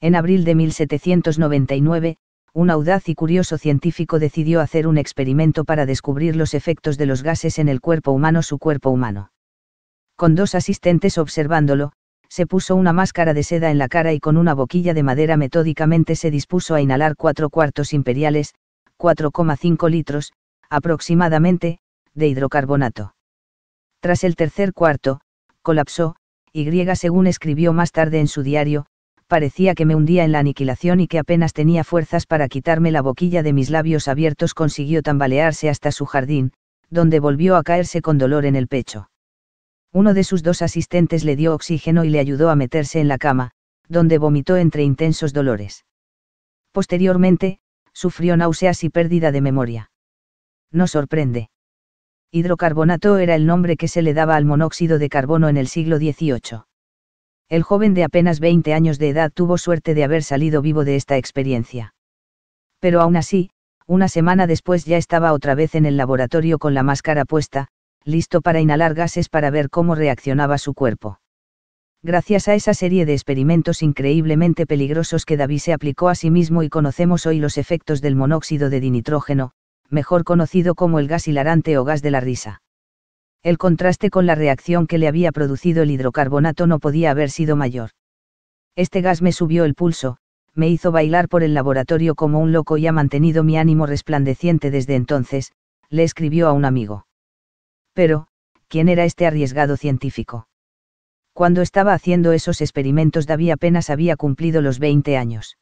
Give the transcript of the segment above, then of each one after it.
En abril de 1799, un audaz y curioso científico decidió hacer un experimento para descubrir los efectos de los gases en el cuerpo humano, su cuerpo humano. Con dos asistentes observándolo, se puso una máscara de seda en la cara y con una boquilla de madera metódicamente se dispuso a inhalar cuatro cuartos imperiales, 4,5 litros, aproximadamente, de hidrocarbonato. Tras el tercer cuarto, colapsó, y según escribió más tarde en su diario, parecía que me hundía en la aniquilación y que apenas tenía fuerzas para quitarme la boquilla de mis labios abiertos, consiguió tambalearse hasta su jardín, donde volvió a caerse con dolor en el pecho. Uno de sus dos asistentes le dio oxígeno y le ayudó a meterse en la cama, donde vomitó entre intensos dolores. Posteriormente, sufrió náuseas y pérdida de memoria. No sorprende. Hidrocarbonato era el nombre que se le daba al monóxido de carbono en el siglo XVIII el joven de apenas 20 años de edad tuvo suerte de haber salido vivo de esta experiencia. Pero aún así, una semana después ya estaba otra vez en el laboratorio con la máscara puesta, listo para inhalar gases para ver cómo reaccionaba su cuerpo. Gracias a esa serie de experimentos increíblemente peligrosos que David se aplicó a sí mismo y conocemos hoy los efectos del monóxido de dinitrógeno, mejor conocido como el gas hilarante o gas de la risa. El contraste con la reacción que le había producido el hidrocarbonato no podía haber sido mayor. Este gas me subió el pulso, me hizo bailar por el laboratorio como un loco y ha mantenido mi ánimo resplandeciente desde entonces, le escribió a un amigo. Pero, ¿quién era este arriesgado científico? Cuando estaba haciendo esos experimentos David apenas había cumplido los 20 años.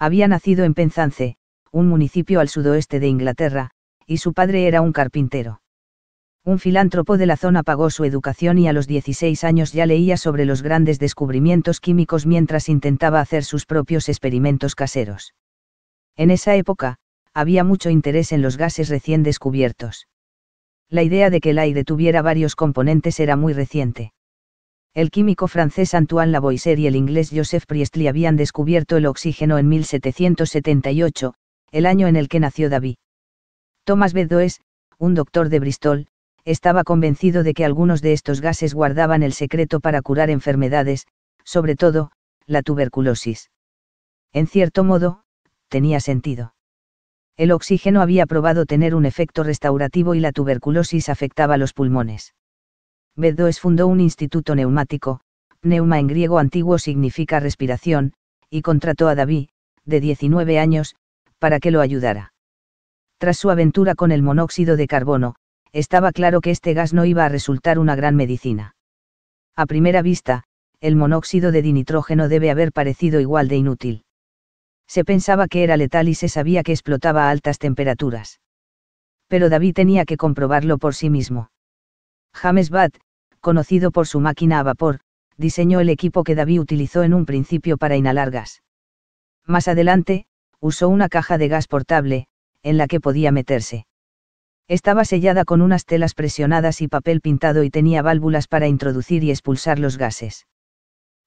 Había nacido en Penzance, un municipio al sudoeste de Inglaterra, y su padre era un carpintero un filántropo de la zona pagó su educación y a los 16 años ya leía sobre los grandes descubrimientos químicos mientras intentaba hacer sus propios experimentos caseros. En esa época, había mucho interés en los gases recién descubiertos. La idea de que el aire tuviera varios componentes era muy reciente. El químico francés Antoine Lavoisier y el inglés Joseph Priestley habían descubierto el oxígeno en 1778, el año en el que nació David. Thomas Beddoes, un doctor de Bristol, estaba convencido de que algunos de estos gases guardaban el secreto para curar enfermedades, sobre todo, la tuberculosis. En cierto modo, tenía sentido. El oxígeno había probado tener un efecto restaurativo y la tuberculosis afectaba los pulmones. Beddoes fundó un instituto neumático, neuma en griego antiguo significa respiración, y contrató a David, de 19 años, para que lo ayudara. Tras su aventura con el monóxido de carbono, estaba claro que este gas no iba a resultar una gran medicina. A primera vista, el monóxido de dinitrógeno debe haber parecido igual de inútil. Se pensaba que era letal y se sabía que explotaba a altas temperaturas. Pero David tenía que comprobarlo por sí mismo. James Batt, conocido por su máquina a vapor, diseñó el equipo que David utilizó en un principio para inhalar gas. Más adelante, usó una caja de gas portable, en la que podía meterse. Estaba sellada con unas telas presionadas y papel pintado y tenía válvulas para introducir y expulsar los gases.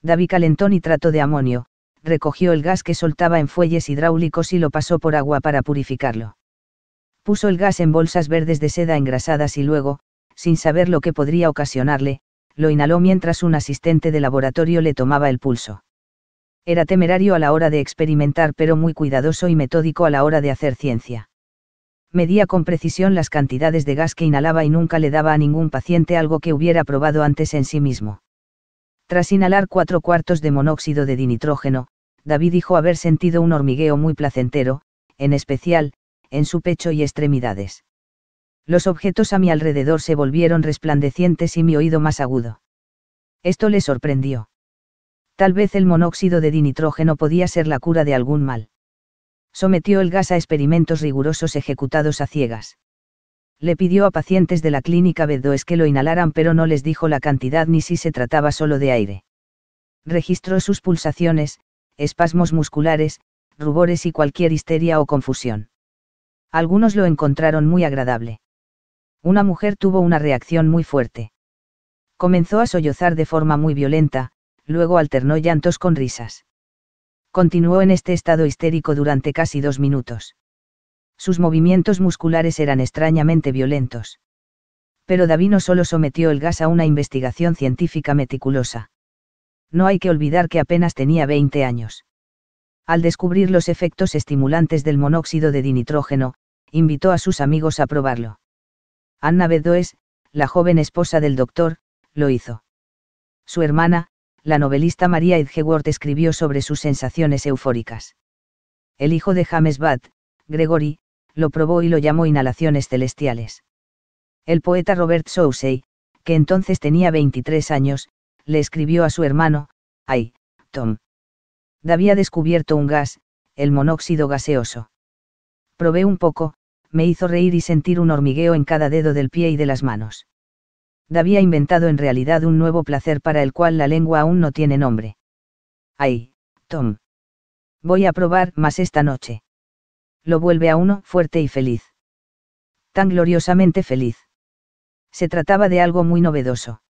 David calentó nitrato de amonio, recogió el gas que soltaba en fuelles hidráulicos y lo pasó por agua para purificarlo. Puso el gas en bolsas verdes de seda engrasadas y luego, sin saber lo que podría ocasionarle, lo inhaló mientras un asistente de laboratorio le tomaba el pulso. Era temerario a la hora de experimentar pero muy cuidadoso y metódico a la hora de hacer ciencia medía con precisión las cantidades de gas que inhalaba y nunca le daba a ningún paciente algo que hubiera probado antes en sí mismo. Tras inhalar cuatro cuartos de monóxido de dinitrógeno, David dijo haber sentido un hormigueo muy placentero, en especial, en su pecho y extremidades. Los objetos a mi alrededor se volvieron resplandecientes y mi oído más agudo. Esto le sorprendió. Tal vez el monóxido de dinitrógeno podía ser la cura de algún mal. Sometió el gas a experimentos rigurosos ejecutados a ciegas. Le pidió a pacientes de la clínica Bedoes que lo inhalaran pero no les dijo la cantidad ni si se trataba solo de aire. Registró sus pulsaciones, espasmos musculares, rubores y cualquier histeria o confusión. Algunos lo encontraron muy agradable. Una mujer tuvo una reacción muy fuerte. Comenzó a sollozar de forma muy violenta, luego alternó llantos con risas. Continuó en este estado histérico durante casi dos minutos. Sus movimientos musculares eran extrañamente violentos. Pero Davino solo sometió el gas a una investigación científica meticulosa. No hay que olvidar que apenas tenía 20 años. Al descubrir los efectos estimulantes del monóxido de dinitrógeno, invitó a sus amigos a probarlo. Anna Bedoes, la joven esposa del doctor, lo hizo. Su hermana, la novelista María Edgeworth escribió sobre sus sensaciones eufóricas. El hijo de James Bath, Gregory, lo probó y lo llamó inhalaciones celestiales. El poeta Robert Sousey, que entonces tenía 23 años, le escribió a su hermano, Ay, Tom. Había descubierto un gas, el monóxido gaseoso. Probé un poco, me hizo reír y sentir un hormigueo en cada dedo del pie y de las manos había inventado en realidad un nuevo placer para el cual la lengua aún no tiene nombre. Ay, Tom. Voy a probar más esta noche. Lo vuelve a uno fuerte y feliz. Tan gloriosamente feliz. Se trataba de algo muy novedoso.